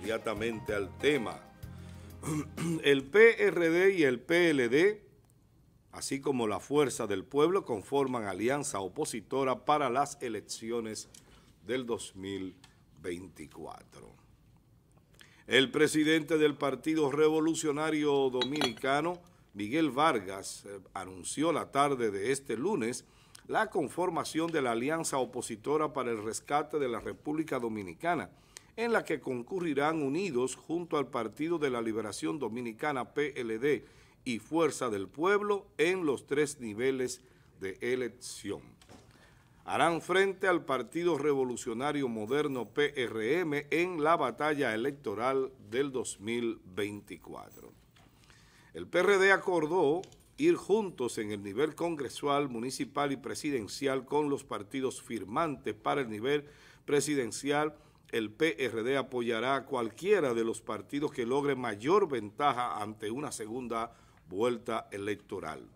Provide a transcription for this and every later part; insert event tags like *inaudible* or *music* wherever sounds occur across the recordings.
inmediatamente al tema. *clears throat* El PRD y el PLD, así como la Fuerza del Pueblo, conforman alianza opositora para las elecciones del 2024. El presidente del Partido Revolucionario Dominicano, Miguel Vargas, eh, anunció la tarde de este lunes la conformación de la Alianza Opositora para el Rescate de la República Dominicana, en la que concurrirán unidos junto al Partido de la Liberación Dominicana PLD y Fuerza del Pueblo en los tres niveles de elección. Harán frente al Partido Revolucionario Moderno PRM en la batalla electoral del 2024. El PRD acordó ir juntos en el nivel congresual, municipal y presidencial con los partidos firmantes para el nivel presidencial el PRD apoyará a cualquiera de los partidos que logre mayor ventaja ante una segunda vuelta electoral.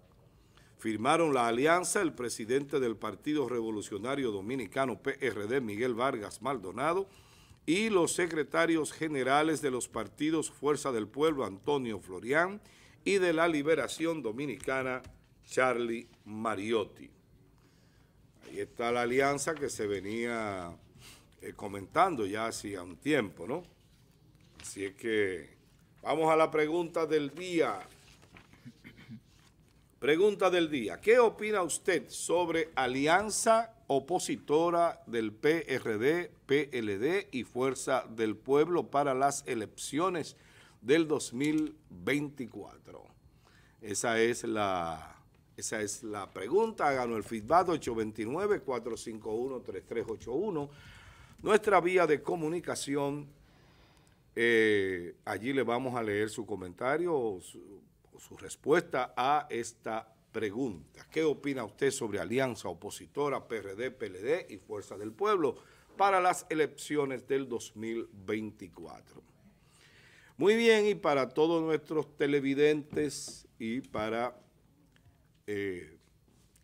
Firmaron la alianza el presidente del Partido Revolucionario Dominicano PRD, Miguel Vargas Maldonado, y los secretarios generales de los partidos Fuerza del Pueblo, Antonio Florián, y de la Liberación Dominicana, Charlie Mariotti. Ahí está la alianza que se venía eh, comentando ya hacía un tiempo, ¿no? Así es que vamos a la pregunta del día. Pregunta del día. ¿Qué opina usted sobre alianza opositora del PRD, PLD y Fuerza del Pueblo para las elecciones del 2024? Esa es la, esa es la pregunta. Háganos el feedback 829-451-3381. Nuestra vía de comunicación, eh, allí le vamos a leer su comentario o su, respuesta a esta pregunta. ¿Qué opina usted sobre alianza opositora PRD, PLD y Fuerza del Pueblo para las elecciones del 2024? Muy bien, y para todos nuestros televidentes y para eh,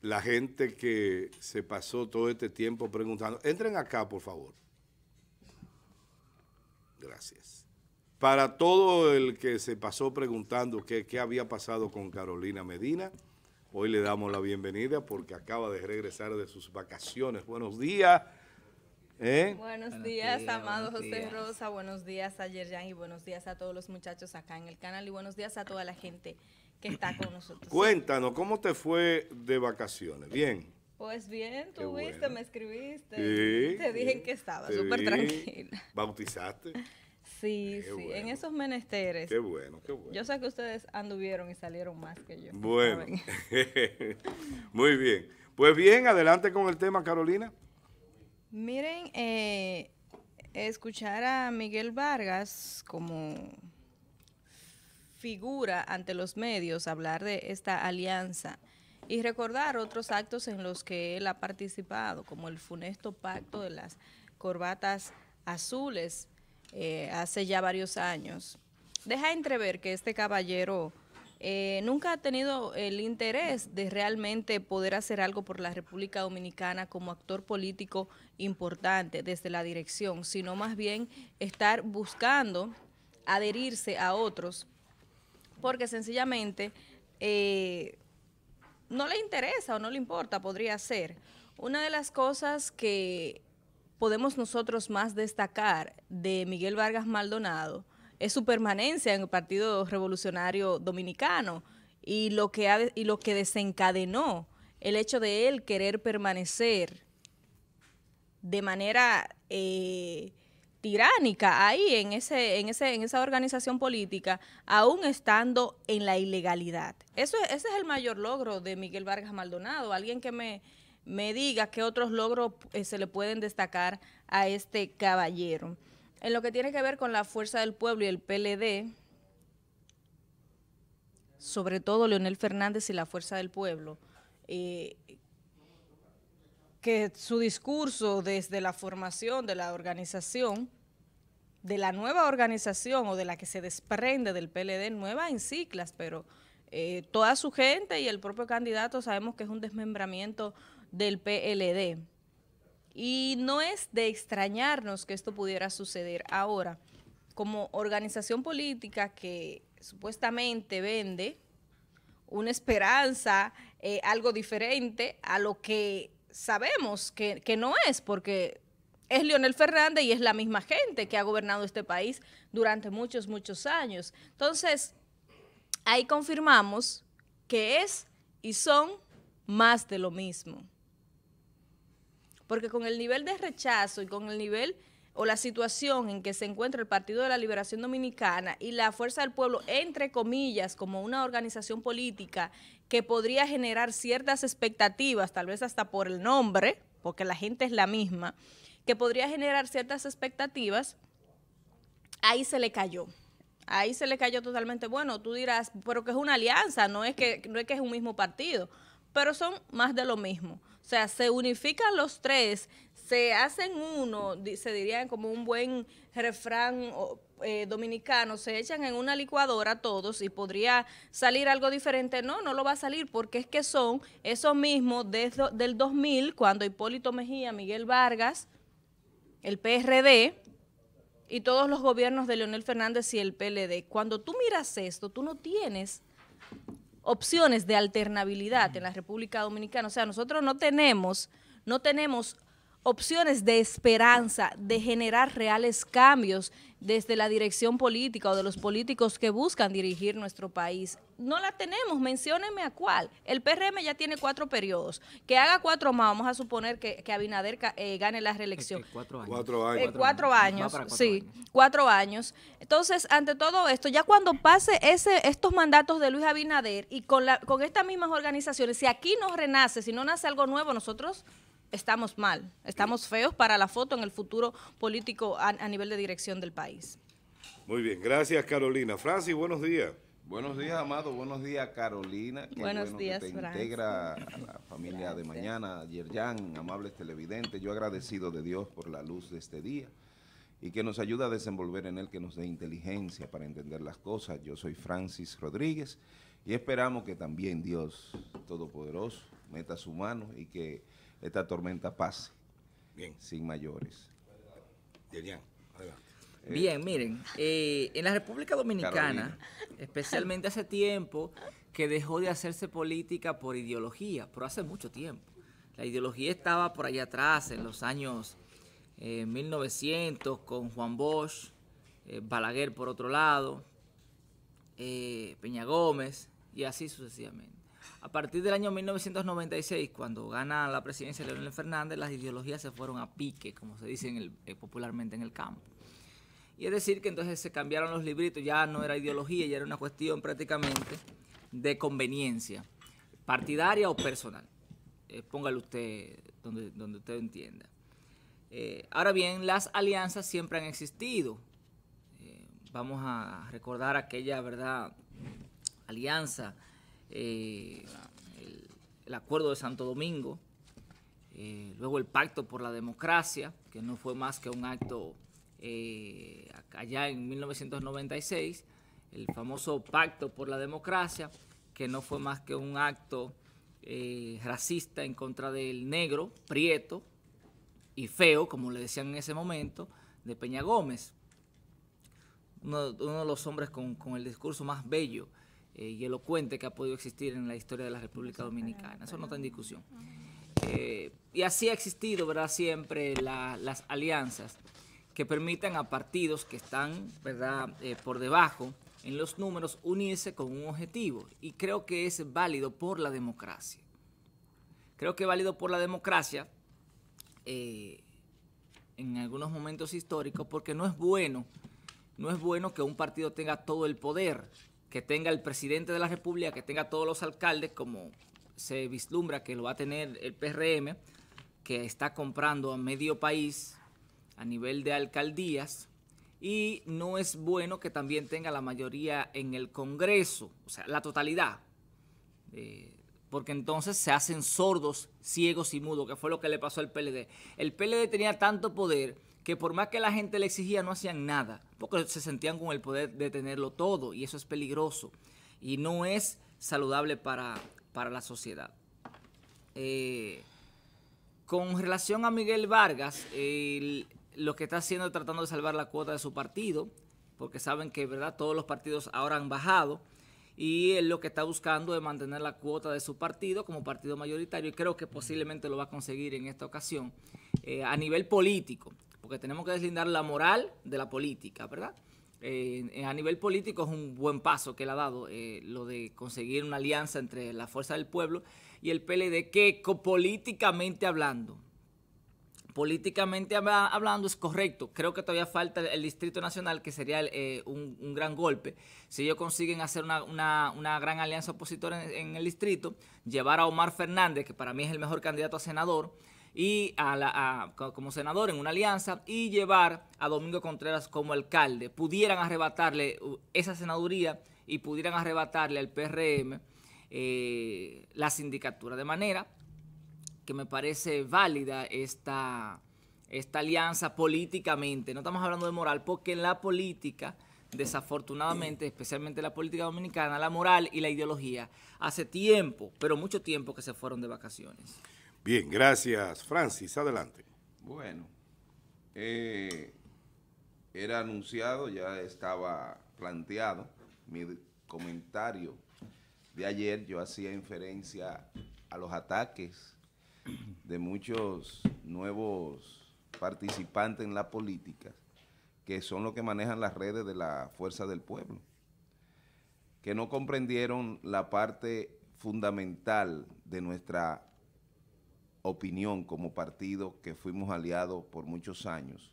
la gente que se pasó todo este tiempo preguntando, entren acá por favor. Gracias. Para todo el que se pasó preguntando qué, había pasado con Carolina Medina, hoy le damos la bienvenida porque acaba de regresar de sus vacaciones. Buenos días. ¿eh? Buenos, días, amado José Rosa, buenos días a Yerjan y buenos días a todos los muchachos acá en el canal y buenos días a toda la gente que está con nosotros. Cuéntanos, ¿cómo te fue de vacaciones? Bien. Pues bien, tú viste, me escribiste. te dije que estaba súper tranquila. *laughs* ¿Bautizaste? Sí, sí, en esos menesteres. Qué bueno, qué bueno. Yo sé que ustedes anduvieron y salieron más que yo. Bueno. *laughs* Muy bien. Pues bien, adelante con el tema, Carolina. Miren, eh, escuchar a Miguel Vargas como figura ante los medios hablar de esta alianza y recordar otros actos en los que él ha participado, como el funesto pacto de las corbatas azules eh, hace ya varios años. Deja entrever que este caballero eh, nunca ha tenido el interés de realmente poder hacer algo por la República Dominicana como actor político importante desde la dirección, sino más bien estar buscando adherirse a otros, porque sencillamente eh, no le interesa o no le importa, podría ser. Una de las cosas que podemos nosotros más destacar de Miguel Vargas Maldonado es su permanencia en el Partido Revolucionario Dominicano y lo que, ha, y lo que desencadenó el hecho de él querer permanecer de manera eh, tiránica ahí en ese en ese en esa organización política aún estando en la ilegalidad. Eso ese es el mayor logro de Miguel Vargas Maldonado, alguien que me diga qué otros logros eh, se le pueden destacar a este caballero. En lo que tiene que ver con la fuerza del pueblo y el PLD, sobre todo Leonel Fernández y la fuerza del pueblo, eh, que su discurso desde la formación de la organización, de la nueva organización o de la que se desprende del PLD, nueva en ciclas, pero eh, toda su gente y el propio candidato sabemos que es un desmembramiento del PLD. Y no es de extrañarnos que esto pudiera suceder. Ahora, como organización política que supuestamente vende una esperanza, eh, algo diferente a lo que sabemos que, no es, porque es Lionel Fernández y es la misma gente que ha gobernado este país durante muchos, muchos años. Entonces, ahí confirmamos que es y son más de lo mismo. Porque con el nivel de rechazo y con el nivel o la situación en que se encuentra el Partido de la Liberación Dominicana y la Fuerza del Pueblo, entre comillas, como una organización política que podría generar ciertas expectativas, tal vez hasta por el nombre, porque la gente es la misma, que podría generar ciertas expectativas, ahí se le cayó. Ahí se le cayó totalmente. Bueno, tú dirás, pero que es una alianza, no es que, no es, que es un mismo partido, pero son más de lo mismo. O sea, se unifican los tres se hacen uno, se dirían como un buen refrán eh, dominicano, se echan en una licuadora todos y podría salir algo diferente. No, no lo va a salir porque es que son esos mismos desde del 2000, cuando Hipólito Mejía, Miguel Vargas, el PRD y todos los gobiernos de Leonel Fernández y el PLD. Cuando tú miras esto, tú no tienes opciones de alternabilidad en la República Dominicana. O sea, nosotros no tenemos, no tenemos opciones de esperanza, de generar reales cambios desde la dirección política o de los políticos que buscan dirigir nuestro país. No la tenemos, menciónenme a cuál. El PRM ya tiene cuatro periodos. Que haga cuatro más, vamos a suponer que, Abinader eh, gane la reelección. Eh, eh, cuatro años. Cuatro años. Cuatro años sí, cuatro años. Entonces, ante todo esto, ya cuando pase ese, estos mandatos de Luis Abinader y con, la, con estas mismas organizaciones, si aquí no renace, si no nace algo nuevo, nosotros estamos mal, estamos feos para la foto en el futuro político a, nivel de dirección del país. Muy bien, gracias Carolina. Francis, buenos días. Buenos días, Amado. Buenos días, Carolina. Buenos bueno días, que integra a la familia de mañana. Yerjan, amables televidentes, yo agradecido de Dios por la luz de este día y que nos ayuda a desenvolver en él, que nos dé inteligencia para entender las cosas. Yo soy Francis Rodríguez y esperamos que también Dios Todopoderoso meta su mano y que esta tormenta pase. Bien. Sin mayores. Eh, Bien, miren, eh, en la República Dominicana, especialmente hace tiempo que dejó de hacerse política por ideología, pero hace mucho tiempo. La ideología estaba por allá atrás, en los años 1900, eh, con Juan Bosch, Balaguer por otro lado, Peña Gómez, y así sucesivamente. A partir del año 1996, cuando gana la presidencia de Leonel Fernández, las ideologías se fueron a pique, como se dice eh, popularmente en el campo. Y es decir que entonces se cambiaron los libritos, ya no era ideología, ya era una cuestión prácticamente de conveniencia, partidaria o personal. Eh, póngale usted donde, donde usted entienda. Eh, ahora bien, las alianzas siempre han existido. vamos a recordar aquella, ¿verdad?, alianza eh, el, acuerdo de Santo Domingo, eh, luego el pacto por la democracia, que no fue más que un acto eh, allá en 1996, el famoso pacto por la democracia, que no fue más que un acto racista en contra del negro, prieto y feo, como le decían en ese momento, de Peña Gómez, uno, de los hombres con el discurso más bello eh, y elocuente que ha podido existir en la historia de la República Dominicana. Eso no está en discusión. Eh, y así ha existido, ¿verdad? Siempre las alianzas que permitan a partidos que están, ¿verdad?, eh, por debajo en los números unirse con un objetivo. Y creo que es válido por la democracia. Creo que es válido por la democracia en algunos momentos históricos porque no es bueno, no es bueno que un partido tenga todo el poder que tenga el presidente de la República, que tenga todos los alcaldes, como se vislumbra que lo va a tener el PRM, que está comprando a medio país a nivel de alcaldías, y no es bueno que también tenga la mayoría en el Congreso, o sea, la totalidad, eh, porque entonces se hacen sordos, ciegos y mudos, que fue lo que le pasó al PLD. El PLD tenía tanto poder que por más que la gente le exigía no hacían nada, porque se sentían con el poder de tenerlo todo y eso es peligroso y no es saludable para, la sociedad. Eh, con relación a Miguel Vargas, lo que está haciendo es tratando de salvar la cuota de su partido, porque saben que verdad todos los partidos ahora han bajado y él lo que está buscando es mantener la cuota de su partido como partido mayoritario y creo que posiblemente lo va a conseguir en esta ocasión eh, a nivel político porque tenemos que deslindar la moral de la política, ¿verdad? Eh, eh, a nivel político es un buen paso que le ha dado eh, lo de conseguir una alianza entre la Fuerza del Pueblo y el PLD, que políticamente hablando, políticamente hablando es correcto. Creo que todavía falta el Distrito Nacional, que sería un, gran golpe. Si ellos consiguen hacer una, gran alianza opositora en, el distrito, llevar a Omar Fernández, que para mí es el mejor candidato a senador, y a como senador en una alianza y llevar a Domingo Contreras como alcalde. Pudieran arrebatarle esa senaduría y pudieran arrebatarle al PRM eh, la sindicatura. De manera que me parece válida esta, esta alianza políticamente. No estamos hablando de moral porque en la política desafortunadamente, especialmente la política dominicana, la moral y la ideología, hace tiempo, pero mucho tiempo que se fueron de vacaciones. Bien, gracias. Francis, adelante. Bueno, eh, era anunciado, ya estaba planteado mi comentario de ayer. Yo hacía inferencia a los ataques de muchos nuevos participantes en la política que son los que manejan las redes de la fuerza del pueblo, que no comprendieron la parte fundamental de nuestra opinión como partido que fuimos aliados por muchos años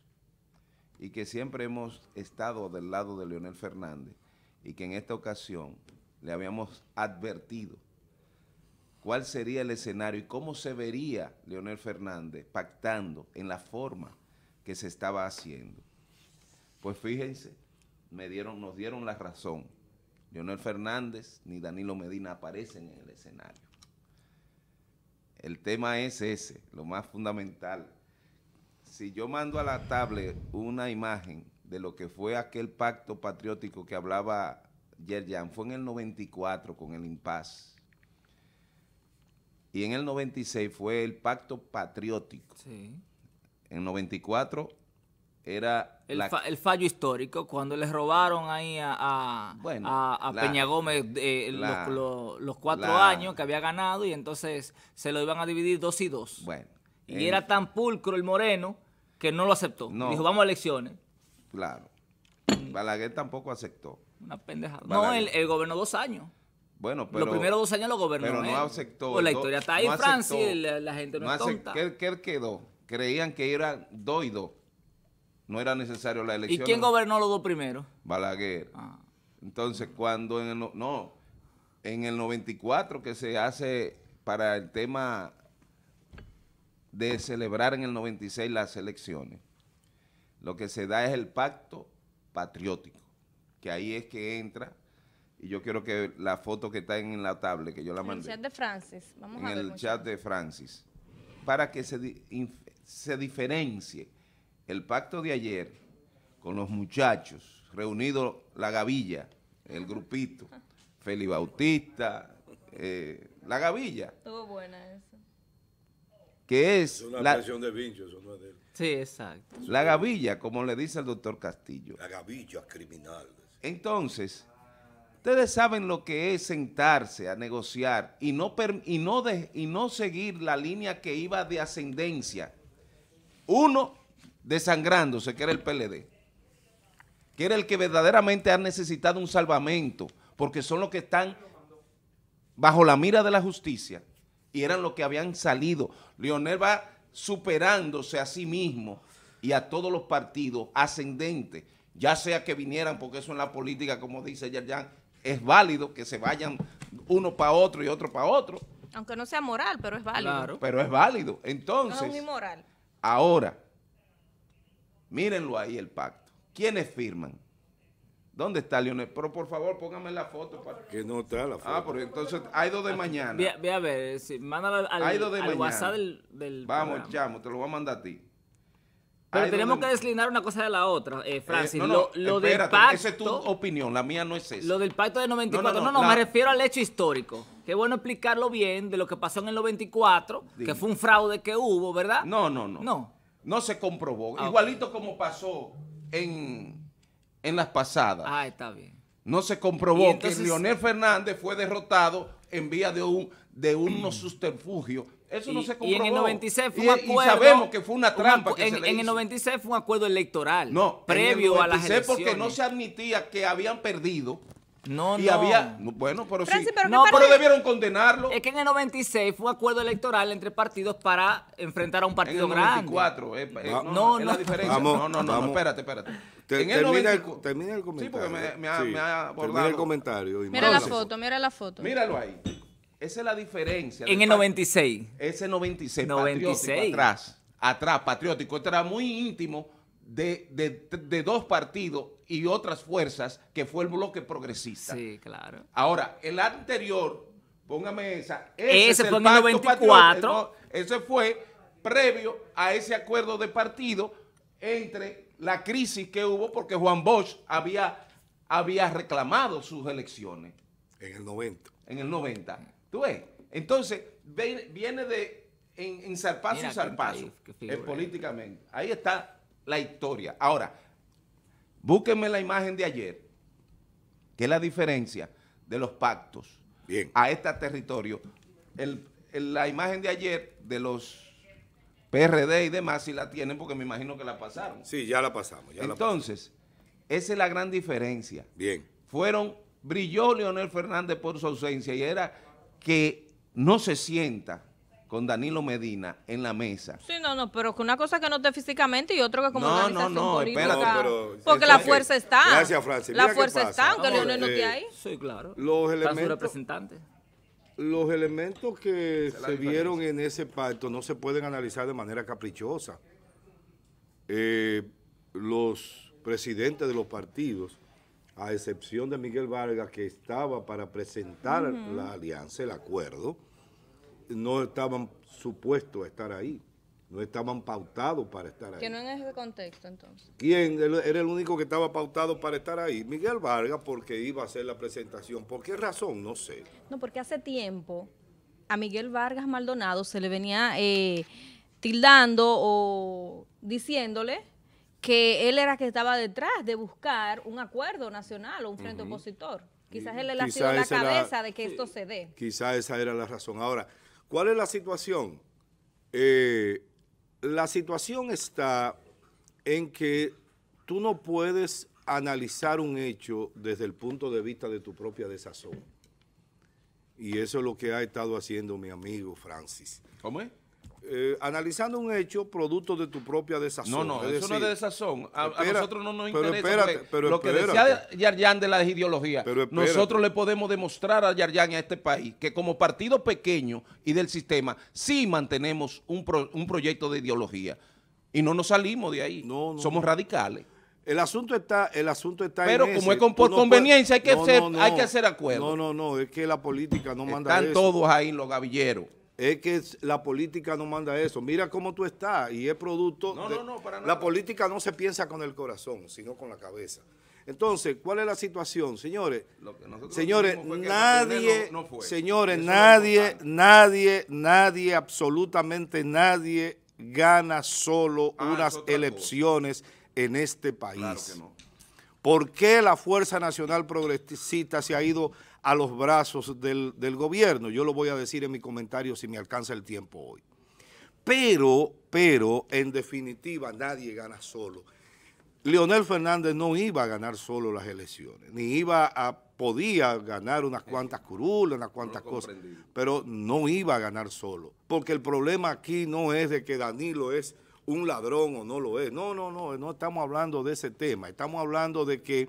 y que siempre hemos estado del lado de Leonel Fernández y que en esta ocasión le habíamos advertido cuál sería el escenario y cómo se vería Leonel Fernández pactando en la forma que se estaba haciendo. Pues fíjense, me nos dieron la razón. Leonel Fernández ni Danilo Medina aparecen en el escenario. El tema es ese, lo más fundamental. Si yo mando a la tablet una imagen de lo que fue aquel pacto patriótico que hablaba Yerjan, fue en el 94 con el impas. Y en el 96 fue el pacto patriótico. Sí. En 94 era... El, fallo histórico, cuando le robaron ahí a, Peña Gómez eh, los, cuatro años que había ganado y entonces se lo iban a dividir dos y dos. Y era tan pulcro el Moreno que no lo aceptó. Dijo, vamos a elecciones. Claro. Mm. Balaguer tampoco aceptó. Una pendejada. No, él, gobernó dos años. Bueno, Los primeros dos años lo gobernó Pero no aceptó. Pues la historia está ahí, Francis, la, gente no, está es tonta. ¿Qué, quedó? Creían que eran dos y dos. No era necesario la elección. ¿Y quién gobernó los dos primeros? Balaguer. Ah. Entonces, cuando en el, no, en el 94 que se hace para el tema de celebrar en el 96 las elecciones, lo que se da es el pacto patriótico, que ahí es que entra, y yo quiero que la foto que está en la tablet, que yo la mandé. En el chat de Francis, vamos en a ver. En el chat de Francis, para que se, se diferencie el pacto de ayer con los muchachos, reunido la gavilla, el grupito, Feli Bautista, eh, la gavilla. Estuvo buena eso. Que es... Es una la, de Vincho, no de él. Sí, exacto. La gavilla, como le dice el doctor Castillo. La gavilla criminal. Entonces, ustedes saben lo que es sentarse a negociar y no, no, y no seguir la línea que iba de ascendencia. Uno desangrándose, que era el PLD, que era el que verdaderamente ha necesitado un salvamento, porque son los que están bajo la mira de la justicia y eran los que habían salido. Leonel va superándose a sí mismo y a todos los partidos ascendentes, ya sea que vinieran, porque eso en la política, como dice Yerjan, es válido que se vayan uno para otro y otro para otro. Aunque no sea moral, pero es válido. Pero es válido. Entonces, no es un ahora, Mírenlo ahí el pacto. ¿Quiénes firman? ¿Dónde está Leonel? Pero por favor, póngame la foto. Para... Que no está la ah, foto. Ah, porque entonces hay dos de mañana. Ve, a ver, si, al, WhatsApp del, del Vamos, chamo, te lo voy a mandar a ti. Pero tenemos que deslinar una cosa de la otra, eh, eh, Francis. lo, lo del pacto. Esa es tu opinión, la mía no es esa. Lo del pacto de 94. No, no, no, no me refiero al hecho histórico. Qué bueno explicarlo bien de lo que pasó en el 94, que fue un fraude que hubo, ¿verdad? No, no, no. No. No se comprobó. Ah, Igualito como pasó en, en las pasadas. Ah, está bien. No se comprobó que Leonel Fernández fue derrotado en vía de, un, de unos *clears throat* subterfugios. Eso no se comprobó. Y en el 96 fue un acuerdo. sabemos que fue una trampa. que en, se le en el 96 fue un acuerdo electoral. No. Previo a la porque no se admitía que habían perdido no, y no. había. Bueno, pero sí. no, pero debieron condenarlo. Es que en el 96 fue acuerdo electoral entre partidos para enfrentar a un partido en el 94, grande. Eh, eh, no, no, no, es la diferencia. no, no, no, espérate, espérate. termina, el, termina, el, comentario. Sí, porque me, ha, abordado. Termina el comentario. mira la foto, mira la foto. Míralo ahí. Esa es la diferencia. En el 96. Ese 96. 96. Atrás. Atrás, patriótico. este era muy íntimo de, dos partidos y otras fuerzas que fue el bloque progresista. Sí, claro. Ahora, el anterior, póngame esa. Ese, fue 94. ese fue previo a ese acuerdo de partido entre la crisis que hubo porque Juan Bosch había, había reclamado sus elecciones. En el 90. En el 90. ¿Tú ves? Entonces, viene de en, en zarpazo y zarpazo eh, políticamente. Ahí está la historia. Ahora, búsquenme la imagen de ayer, que es la diferencia de los pactos Bien. a este territorio. El, la imagen de ayer de los PRD y demás, si la tienen, porque me imagino que la pasaron. Sí, ya la pasamos. Entonces, esa es la gran diferencia. Bien. Fueron, brilló Leonel Fernández por su ausencia y era que no se sienta con Danilo Medina en la mesa. Sí, no, no, pero que una cosa que no esté físicamente y otra que como no, organización no, no, no, Espérate, pero, porque la fuerza está. Gracias, Francis. La fuerza está, aunque no esté eh, ahí. Sí, claro. Los elementos, representantes. Los elementos que se vieron en ese pacto no se pueden analizar de manera caprichosa. Eh, los presidentes de los partidos, a excepción de Miguel Vargas, que estaba para presentar la alianza, el acuerdo, no estaban supuestos a estar ahí, no estaban pautados para estar ahí. Que no en ese contexto, entonces. ¿Quién era el único que estaba pautado para estar ahí? Miguel Vargas, porque iba a hacer la presentación. ¿Por qué razón? No sé. No, porque hace tiempo a Miguel Vargas Maldonado se le venía eh, tildando o diciéndole que él era que estaba detrás de buscar un acuerdo nacional o un frente opositor. Quizás él le ha sido la cabeza de que esto se dé. Quizás esa era la razón. Ahora, ¿Cuál es la situación? Eh, la situación está en que tú no puedes analizar un hecho desde el punto de vista de tu propia desazón. Y eso es lo que ha estado haciendo mi amigo Francis. ¿Cómo es? Eh, analizando un hecho producto de tu propia desazón. No, no, eso no es de desazón. A, nosotros no nos interesa lo que decía Yaryán de la ideología. nosotros le podemos demostrar a Yaryán y a este país que como partido pequeño y del sistema sí mantenemos un, un proyecto de ideología y no nos salimos de ahí. Somos radicales. El asunto está, el asunto está Pero como es por conveniencia, hay que, hacer, hay que hacer acuerdos. No, no, no, es que la política no manda eso. Están todos ahí los gavilleros es que la política no manda eso. Mira cómo tú estás y es producto... No, de, no, no, La política no se piensa con el corazón, sino con la cabeza. Entonces, ¿cuál es la situación, señores? señores, nadie, señores, nadie, nadie, nadie, absolutamente nadie gana solo ah, unas elecciones en este país. Claro que no. ¿Por qué la Fuerza Nacional Progresista se ha ido a los brazos del, gobierno. Yo lo voy a decir en mi comentario si me alcanza el tiempo hoy. Pero, pero, en definitiva, nadie gana solo. Leonel Fernández no iba a ganar solo las elecciones, ni iba a, podía ganar unas cuantas curulas, unas cuantas cosas, pero no iba a ganar solo, porque el problema aquí no es de que Danilo es un ladrón o no lo es, no, no, no, no estamos hablando de ese tema, estamos hablando de que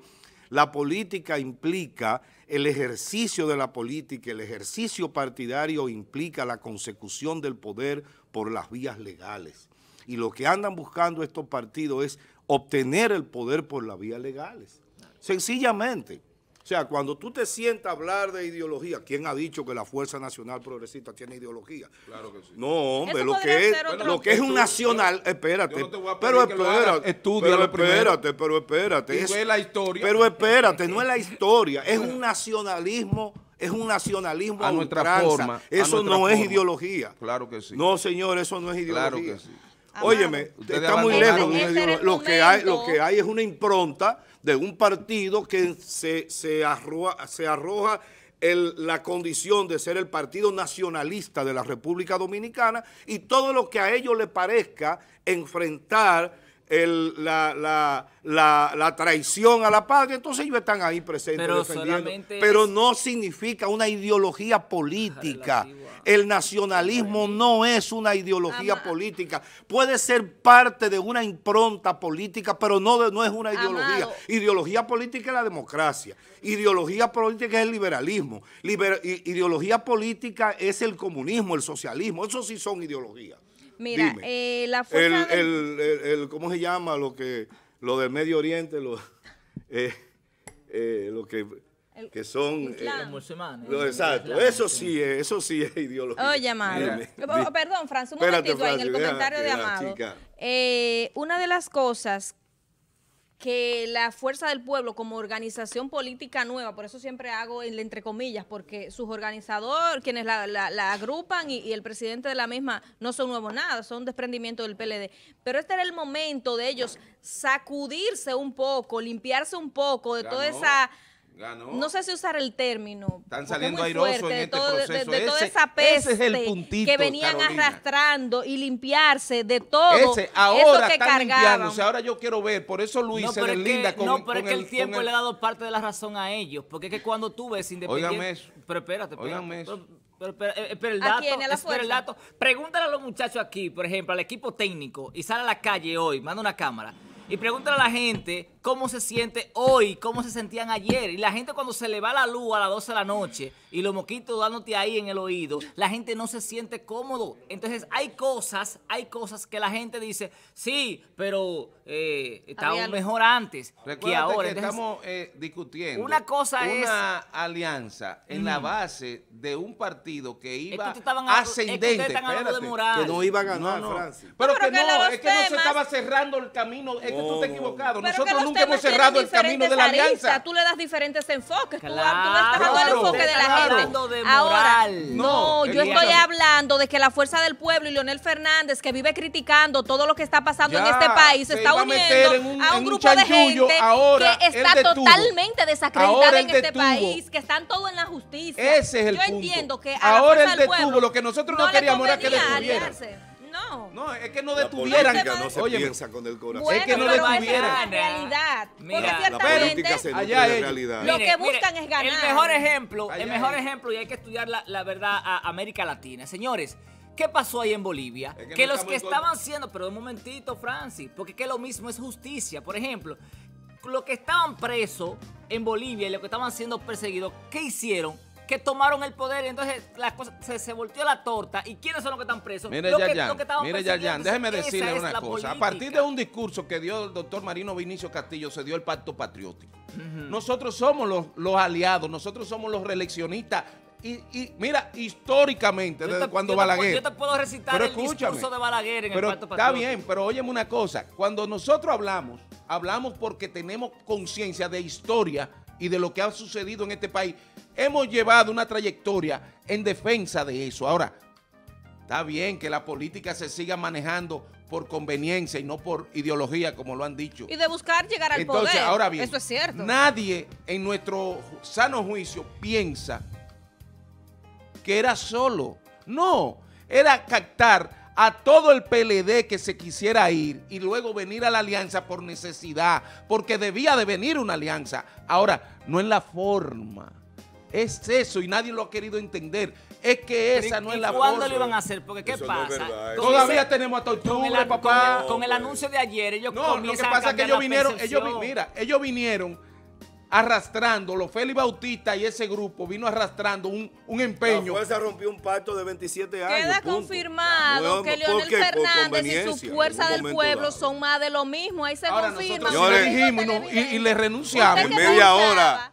la política implica el ejercicio de la política, el ejercicio partidario implica la consecución del poder por las vías legales. Y lo que andan buscando estos partidos es obtener el poder por las vías legales, sencillamente. O sea, cuando tú te sientas a hablar de ideología, ¿quién ha dicho que la Fuerza Nacional Progresista tiene ideología? Claro que sí. No, hombre, lo que, es, lo que es un nacional, espérate, pero espérate, estudia pero espérate, pero espérate. es, la historia. Pero espérate, no es la *laughs* historia, es un nacionalismo es un nacionalismo a, nuestra forma. Eso no es ideología. Claro que sí. No, señor, eso no es ideología. Claro que sí. Óyeme, está muy lejos. Lo que, hay, lo que hay es una impronta de un partido que se, arroja, se arroja la condición de ser el partido nacionalista de la República Dominicana y todo lo que a ellos les parezca enfrentar la, traición a la paz entonces ellos están ahí presentes pero Pero no significa una ideología política. *laughs* El nacionalismo no es una ideología política. Puede ser parte de una impronta política, pero no, no es una ideología. Ideología política es la democracia. Ideología política es el liberalismo. ideología política es el comunismo, el socialismo. Eso sí son ideologías. Mira, eh, la fuerza... El, el, el, ¿Cómo se llama lo que... Lo del Medio Oriente, lo, *laughs* eh, eh, lo que que son eh, los musulmanes. exacto, eso sí es, eso sí es ideología. Oye, Amado. Oh, perdón, Franz, un momentito en el comentario de Amado. Eh, una de las cosas que la Fuerza del Pueblo como organización política nueva, por eso siempre hago el entre comillas, porque sus organizadores, quienes la, agrupan y, el presidente de la misma no son nuevos nada, son desprendimiento del PLD. Pero este era el momento de ellos sacudirse un poco, limpiarse un poco de toda esa no sé si usar el término. Están saliendo airosos en este todo, proceso. De, toda esa peste que venían arrastrando y limpiarse de todo ese, ahora eso que O Ahora yo quiero ver, por eso Luis no, se con No, pero es que el, tiempo le ha dado parte de la razón a ellos. Porque es que cuando tú ves independiente... Óigame eso. Pero espérate, Óigame Pero, el dato, eh, espera el dato. Pregúntale a los muchachos aquí, por ejemplo, al equipo técnico, y sale a la calle hoy, manda una cámara, y pregúntale a la gente cómo se siente hoy, cómo se sentían ayer. Y la gente cuando se le va la luz a las 12 de la noche y los moquitos dándote ahí en el oído, la gente no se siente cómodo. Entonces hay cosas, hay cosas que la gente dice, sí, pero eh, estaba mejor antes que ahora. estamos eh, discutiendo una, cosa una alianza en la base de un partido que iba ascendente. que, no iba a ganar, no, Pero, que, no, es que no se estaba cerrando el camino. Es que tú te oh. equivocado. Nosotros nunca hemos cerrado el camino de la alianza. tú le das diferentes enfoques. Claro, tú, tú, estás dando el enfoque de la gente. De Ahora, no, yo estoy hablando de que la fuerza del pueblo y Leonel Fernández, que vive criticando todo lo que está pasando en este país, se está uniendo a, un, grupo de gente Ahora, que está totalmente desacreditada en este país, que están todos en la justicia. Ese es el yo punto. entiendo que a Ahora la fuerza él detuvo, del pueblo, lo que nosotros no, queríamos era que detuvieran. No. No, es que no la detuvieran. No se piensa con el corazón. es que no detuvieran. realidad. Mira, realidad. lo que buscan es ganar. El mejor ejemplo, el mejor ejemplo, y hay que estudiar la, verdad a América Latina. Señores, ¿Qué pasó ahí en Bolivia? que, los que estaban siendo, pero un momentito, Francis, porque que lo mismo es justicia. Por ejemplo, los que estaban presos en Bolivia y los que estaban siendo perseguidos, ¿qué hicieron? que tomaron el poder. y Entonces las cosas, se, se, volteó la torta. ¿Y quiénes son los que están presos? Mire, déjeme decirle una cosa. A partir de un discurso que dio el doctor Marino Vinicio Castillo, se dio el pacto patriótico. Nosotros somos los, los aliados, nosotros somos los reeleccionistas y, mira, históricamente, desde cuando Balaguer. yo te puedo recitar el discurso de Balaguer en el Pacto patriótico. Está bien, pero óyeme una cosa. Cuando nosotros hablamos, hablamos porque tenemos conciencia de historia y de lo que ha sucedido en este país, hemos llevado una trayectoria en defensa de eso. Ahora, está bien que la política se siga manejando por conveniencia y no por ideología, como lo han dicho. Y de buscar llegar al poder. Ahora eso es cierto. Nadie en nuestro sano juicio piensa que era solo. No, era captar a todo el PLD que se quisiera ir y luego venir a la alianza por necesidad, porque debía de venir una alianza. Ahora, no es la forma. Es eso y nadie lo ha querido entender. Es que esa no es la forma. ¿Cuándo lo iban a hacer? Porque ¿qué pasa? Todavía tenemos a octubre, con el, papá. Con el, anuncio de ayer ellos no, lo que pasa es que ellos vinieron, ellos, mira, ellos vinieron arrastrándolo. Félix Bautista y ese grupo vino arrastrando un, un empeño. La fuerza rompió un pacto de 27 años. Queda confirmado que Leonel Fernández y su fuerza del pueblo son más de lo mismo. Ahí se Ahora confirma. Nosotros le y, y, le renunciamos. En media hora.